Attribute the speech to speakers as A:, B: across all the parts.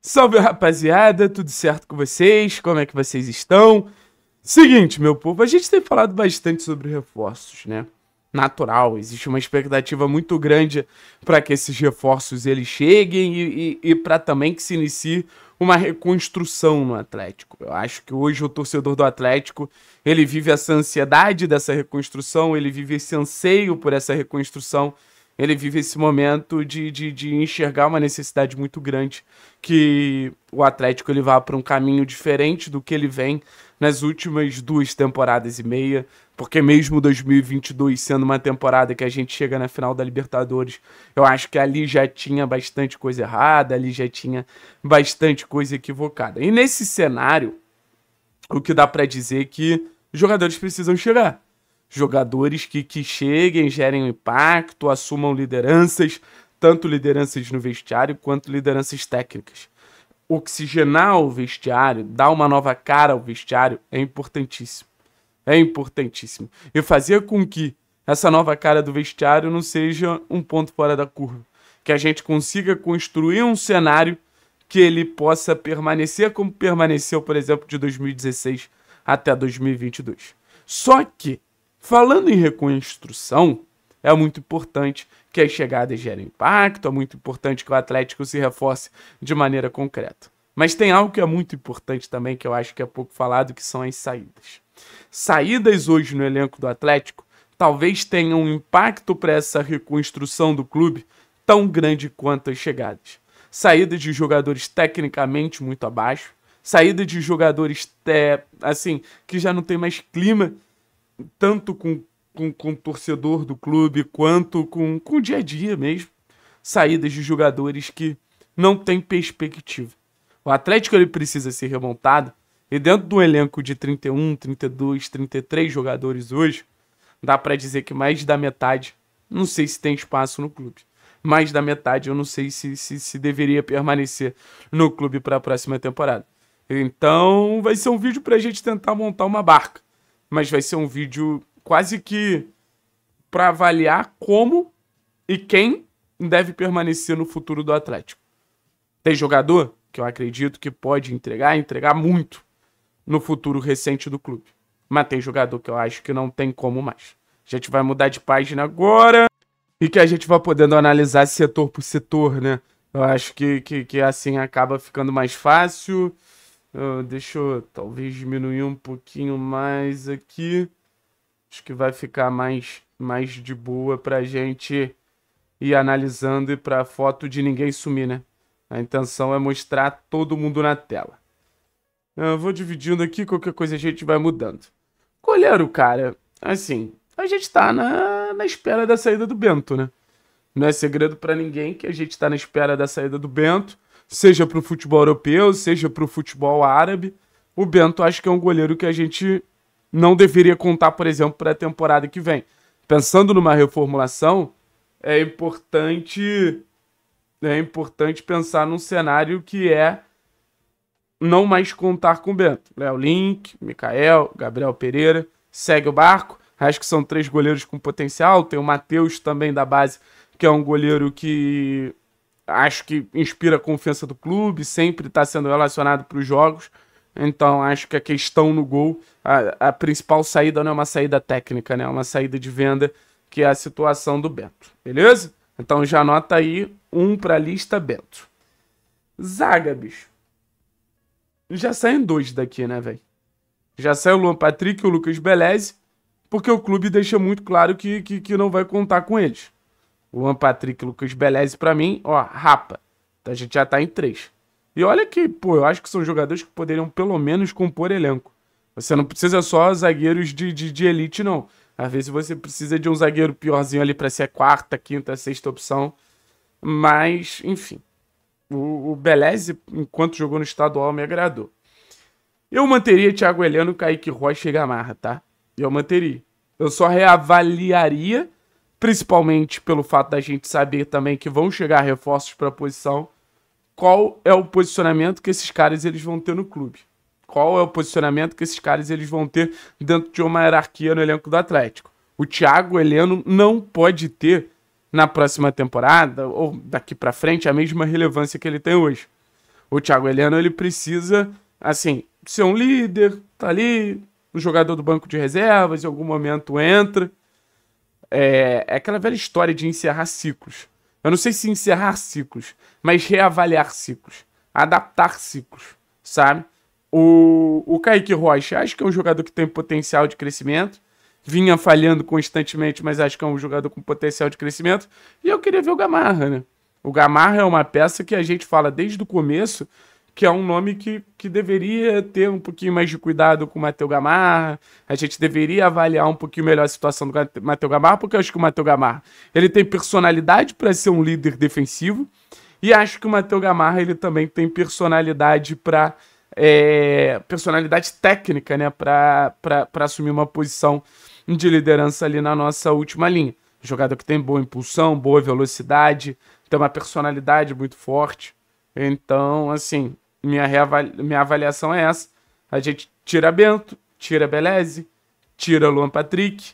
A: Salve rapaziada, tudo certo com vocês? Como é que vocês estão? Seguinte, meu povo, a gente tem falado bastante sobre reforços, né? Natural, existe uma expectativa muito grande para que esses reforços eles cheguem e, e, e para também que se inicie uma reconstrução no Atlético. Eu acho que hoje o torcedor do Atlético ele vive essa ansiedade dessa reconstrução, ele vive esse anseio por essa reconstrução ele vive esse momento de, de, de enxergar uma necessidade muito grande que o Atlético ele vá para um caminho diferente do que ele vem nas últimas duas temporadas e meia, porque mesmo 2022 sendo uma temporada que a gente chega na final da Libertadores, eu acho que ali já tinha bastante coisa errada, ali já tinha bastante coisa equivocada. E nesse cenário, o que dá para dizer é que os jogadores precisam chegar jogadores que, que cheguem, gerem impacto, assumam lideranças, tanto lideranças no vestiário quanto lideranças técnicas. Oxigenar o vestiário, dar uma nova cara ao vestiário é importantíssimo. É importantíssimo. E fazer com que essa nova cara do vestiário não seja um ponto fora da curva. Que a gente consiga construir um cenário que ele possa permanecer como permaneceu, por exemplo, de 2016 até 2022. Só que Falando em reconstrução, é muito importante que as chegadas gerem impacto, é muito importante que o Atlético se reforce de maneira concreta. Mas tem algo que é muito importante também, que eu acho que é pouco falado, que são as saídas. Saídas hoje no elenco do Atlético talvez tenham um impacto para essa reconstrução do clube tão grande quanto as chegadas. Saída de jogadores tecnicamente muito abaixo, saída de jogadores é, assim que já não tem mais clima tanto com, com, com o torcedor do clube quanto com, com o dia a dia mesmo, saídas de jogadores que não têm perspectiva. O Atlético ele precisa ser remontado e dentro do elenco de 31, 32, 33 jogadores hoje, dá para dizer que mais da metade, não sei se tem espaço no clube. Mais da metade, eu não sei se, se, se deveria permanecer no clube para a próxima temporada. Então, vai ser um vídeo para a gente tentar montar uma barca mas vai ser um vídeo quase que para avaliar como e quem deve permanecer no futuro do Atlético. Tem jogador que eu acredito que pode entregar, entregar muito no futuro recente do clube. Mas tem jogador que eu acho que não tem como mais. A gente vai mudar de página agora e que a gente vai podendo analisar setor por setor, né? Eu acho que, que, que assim acaba ficando mais fácil. Uh, deixa eu talvez diminuir um pouquinho mais aqui. Acho que vai ficar mais, mais de boa pra gente ir analisando e pra foto de ninguém sumir, né? A intenção é mostrar todo mundo na tela. Eu ah, vou dividindo aqui, qualquer coisa a gente vai mudando. Goleiro, cara, assim, a gente tá na, na espera da saída do Bento, né? Não é segredo para ninguém que a gente tá na espera da saída do Bento seja para o futebol europeu, seja para o futebol árabe. O Bento acho que é um goleiro que a gente não deveria contar, por exemplo, para a temporada que vem. Pensando numa reformulação, é importante é importante pensar num cenário que é não mais contar com o Bento. Léo Link, Mikael, Gabriel Pereira, segue o barco. Acho que são três goleiros com potencial. Tem o Matheus também da base, que é um goleiro que acho que inspira a confiança do clube, sempre está sendo relacionado para os jogos. Então, acho que a questão no gol, a, a, principal saída não é uma saída técnica, né? É uma saída de venda, que é a situação do Bento. Beleza? Então já anota aí um para a lista Bento. Zaga, bicho. Já saem dois daqui, né, velho? Já saiu o Luan Patrick e o Lucas Beleze, porque o clube deixa muito claro que, que, que não vai contar com eles. Luan Patrick, Lucas Beleze, para mim, ó, rapa. Então a gente já tá em três. E olha que, pô, eu acho que são jogadores que poderiam pelo menos compor elenco. Você não precisa só zagueiros de, de, de elite, não. Às vezes você precisa de um zagueiro piorzinho ali para ser a quarta, quinta, sexta opção. Mas, enfim. O, o Beleze, enquanto jogou no estadual, me agradou. Eu manteria Thiago Heleno, Kaique Rocha e Gamarra, tá? Eu manteria. Eu só reavaliaria principalmente pelo fato da gente saber também que vão chegar reforços para a posição, qual é o posicionamento que esses caras eles vão ter no clube? Qual é o posicionamento que esses caras eles vão ter dentro de uma hierarquia no elenco do Atlético? O Thiago Heleno não pode ter na próxima temporada ou daqui para frente a mesma relevância que ele tem hoje. O Thiago Heleno ele precisa assim ser um líder, tá ali, um jogador do banco de reservas, em algum momento entra, é, é aquela velha história de encerrar ciclos. Eu não sei se encerrar ciclos, mas reavaliar ciclos, adaptar ciclos, sabe? O, o Kaique Rocha, acho que é um jogador que tem potencial de crescimento. Vinha falhando constantemente, mas acho que é um jogador com potencial de crescimento. E eu queria ver o Gamarra, né? O Gamarra é uma peça que a gente fala desde o começo que é um nome que, que deveria ter um pouquinho mais de cuidado com o Matheus Gamarra. A gente deveria avaliar um pouquinho melhor a situação do Matheus Gamarra, porque eu acho que o Matheus Gamarra ele tem personalidade para ser um líder defensivo. E acho que o Matheus Gamarra ele também tem personalidade para é, personalidade técnica, né, para assumir uma posição de liderança ali na nossa última linha. Jogador que tem boa impulsão, boa velocidade, tem uma personalidade muito forte. Então, assim, minha, minha avaliação é essa. A gente tira Bento, tira Beleze, tira Luan Patrick,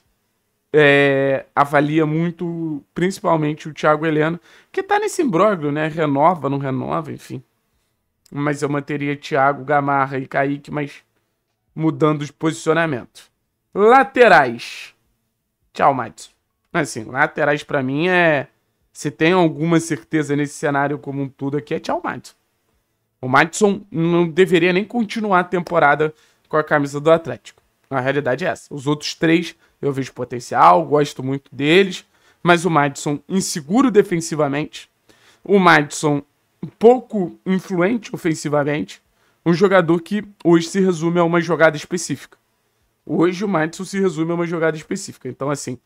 A: é, avalia muito, principalmente o Thiago Helena, que tá nesse imbróglio, né? Renova, não renova, enfim. Mas eu manteria Thiago, Gamarra e Kaique, mas mudando de posicionamento. Laterais. Tchau, Matos. Assim, laterais para mim é. Se tem alguma certeza nesse cenário como um tudo aqui, é tchau, Matos. O Madison não deveria nem continuar a temporada com a camisa do Atlético. A realidade é essa. Os outros três eu vejo potencial, gosto muito deles, mas o Madison inseguro defensivamente, o Madison pouco influente ofensivamente, um jogador que hoje se resume a uma jogada específica. Hoje o Madison se resume a uma jogada específica. Então, assim,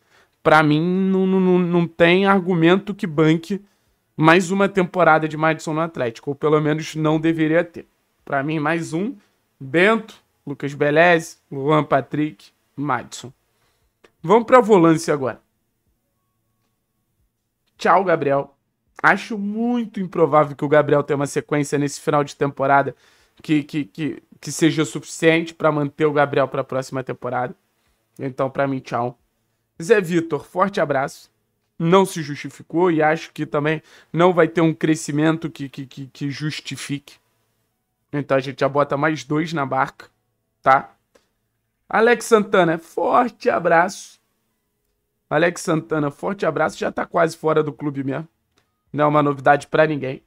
A: para mim, não, não, não tem argumento que banque mais uma temporada de Madison no Atlético, ou pelo menos não deveria ter. Para mim, mais um. Bento, Lucas Belez, Luan Patrick, Madison. Vamos para a volância agora. Tchau, Gabriel. Acho muito improvável que o Gabriel tenha uma sequência nesse final de temporada que, que, que, que seja suficiente para manter o Gabriel para a próxima temporada. Então, para mim, tchau. Zé Vitor, forte abraço não se justificou e acho que também não vai ter um crescimento que, que, que, que justifique. Então a gente já bota mais dois na barca, tá? Alex Santana, forte abraço. Alex Santana, forte abraço. Já tá quase fora do clube mesmo. Não é uma novidade para ninguém.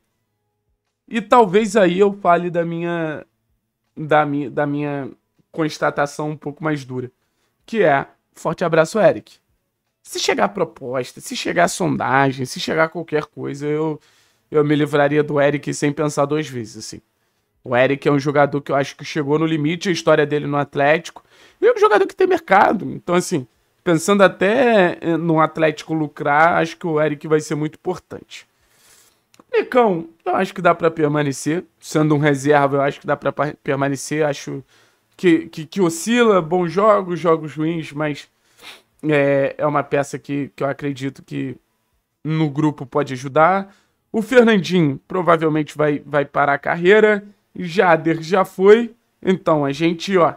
A: E talvez aí eu fale da minha, da minha da minha constatação um pouco mais dura, que é forte abraço, Eric. Se chegar proposta, se chegar sondagem, se chegar qualquer coisa, eu, eu me livraria do Eric sem pensar duas vezes, assim. O Eric é um jogador que eu acho que chegou no limite, a história dele no Atlético. E é um jogador que tem mercado. Então, assim, pensando até eh, no Atlético lucrar, acho que o Eric vai ser muito importante. Nicão, eu acho que dá para permanecer. Sendo um reserva, eu acho que dá para permanecer. Acho que, que, que oscila, bons jogos, jogos ruins, mas é, é uma peça que, que eu acredito que no grupo pode ajudar. O Fernandinho provavelmente vai, vai parar a carreira. Jader já foi. Então a gente, ó.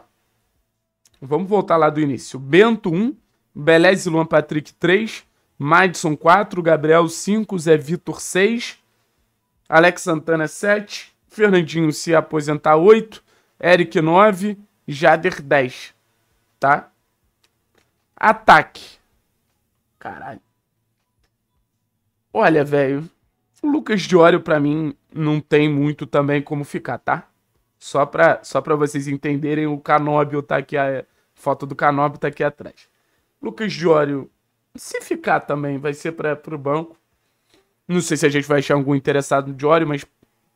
A: Vamos voltar lá do início. Bento 1, Belez e Luan Patrick 3, Madison 4, Gabriel 5, Zé Vitor 6, Alex Santana 7, Fernandinho se aposentar 8, Eric 9, Jader 10. Tá? Ataque. Caralho. Olha, velho. O Lucas Diório, para mim, não tem muito também como ficar, tá? Só pra, só pra vocês entenderem, o Canóbio tá aqui, a foto do Canóbio tá aqui atrás. Lucas Diório, se ficar também, vai ser pra, pro banco. Não sei se a gente vai achar algum interessado no Diório, mas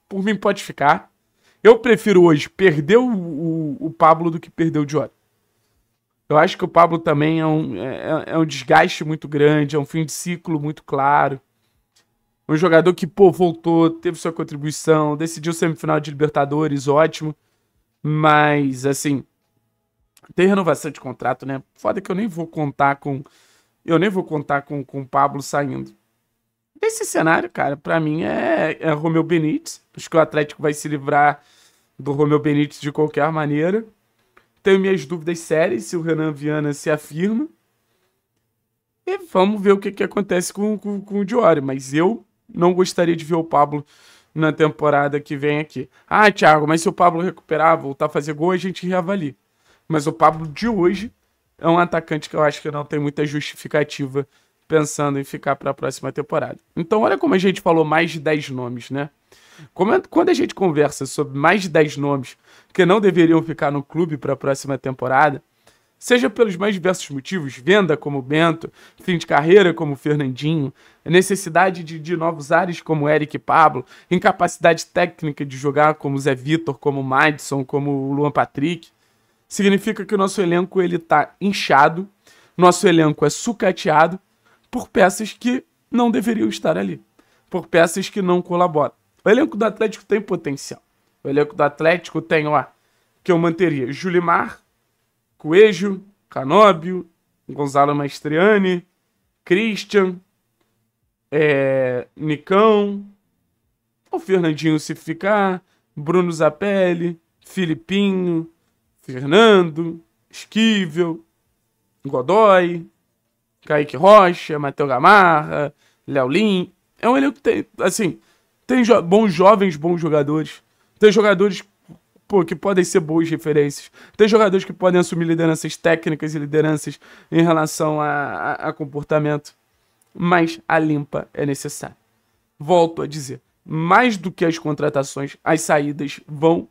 A: por mim pode ficar. Eu prefiro hoje perder o, o, o Pablo do que perder o Diório. Eu acho que o Pablo também é um, é, é, é um desgaste muito grande, é um fim de ciclo muito claro. Um jogador que, pô, voltou, teve sua contribuição, decidiu semifinal de Libertadores, ótimo. Mas, assim, tem renovação de contrato, né? Foda que eu nem vou contar com. Eu nem vou contar com, com o Pablo saindo. Nesse cenário, cara, para mim é, é Romeu Benítez. Acho que o Atlético vai se livrar do Romeu Benítez de qualquer maneira. Tenho minhas dúvidas sérias se o Renan Viana se afirma. E vamos ver o que, que acontece com, com, com o Diori. Mas eu não gostaria de ver o Pablo na temporada que vem aqui. Ah, Thiago, mas se o Pablo recuperar, voltar a fazer gol, a gente reavalia. Mas o Pablo de hoje é um atacante que eu acho que não tem muita justificativa pensando em ficar para a próxima temporada. Então, olha como a gente falou mais de 10 nomes, né? É- quando a gente conversa sobre mais de 10 nomes que não deveriam ficar no clube para a próxima temporada, seja pelos mais diversos motivos, venda como Bento, fim de carreira como Fernandinho, necessidade de, de novos ares como Eric e Pablo, incapacidade técnica de jogar como Zé Vitor, como Madison, como Luan Patrick, significa que o nosso elenco ele tá inchado, nosso elenco é sucateado por peças que não deveriam estar ali, por peças que não colaboram. O elenco do Atlético tem potencial. O elenco do Atlético tem, ó, que eu manteria Julimar, Coelho, Canóbio, Gonzalo Maestriani, Christian, é, Nicão, o Fernandinho se ficar, Bruno Zapelli, Filipinho, Fernando, Esquivel, Godoy, Kaique Rocha, Matheus Gamarra, Léo Lin. É um elenco que tem, assim, tem jo bons jovens, bons jogadores. Tem jogadores pô, que podem ser boas referências. Tem jogadores que podem assumir lideranças técnicas e lideranças em relação a, a, a comportamento. Mas a limpa é necessária. Volto a dizer: mais do que as contratações, as saídas vão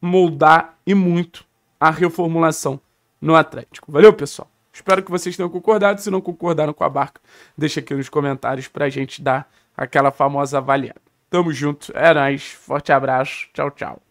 A: moldar e muito a reformulação no Atlético. Valeu, pessoal? Espero que vocês tenham concordado. Se não concordaram com a barca, deixa aqui nos comentários a gente dar aquela famosa avaliada. Tamo junto. É nóis. Forte abraço. Tchau, tchau.